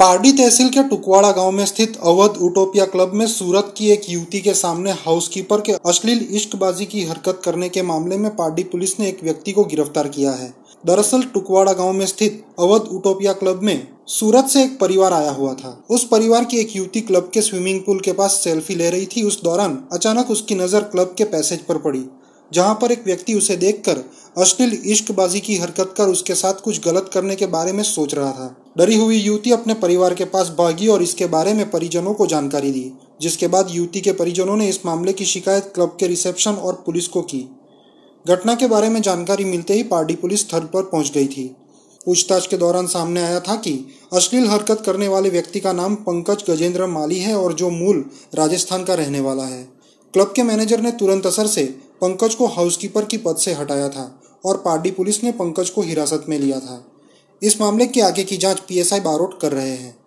पारडी तहसील के टुकवाड़ा गांव में स्थित अवध उटोपिया क्लब में सूरत की एक युवती के सामने हाउसकीपर के अश्लील इश्कबाजी की हरकत करने के मामले में पारडी पुलिस ने एक व्यक्ति को गिरफ्तार किया है दरअसल टुकवाड़ा गांव में स्थित अवध उटोपिया क्लब में सूरत से एक परिवार आया हुआ था उस परिवार की एक युवती क्लब के स्विमिंग पूल के पास सेल्फी ले रही थी उस दौरान अचानक उसकी नजर क्लब के पैसेज पर पड़ी जहां पर एक व्यक्ति उसे देखकर अश्लील इश्कबाजी की हरकत कर उसके साथ कुछ गलत करने के बारे में सोच रहा था डरी हुई युवती अपने परिवार के पास भागी और इसके बारे में परिजनों को जानकारी दी जिसके बाद युवती के परिजनों ने इस मामले की शिकायत क्लब के रिसेप्शन और पुलिस को की घटना के बारे में जानकारी मिलते ही पार्टी पुलिस स्थल पर पहुंच गई थी पूछताछ के दौरान सामने आया था कि अश्लील हरकत करने वाले व्यक्ति का नाम पंकज गजेंद्र माली है और जो मूल राजस्थान का रहने वाला है क्लब के मैनेजर ने तुरंत असर से पंकज को हाउसकीपर की पद से हटाया था और पार्टी पुलिस ने पंकज को हिरासत में लिया था इस मामले के आगे की जांच पीएसआई बारोट कर रहे हैं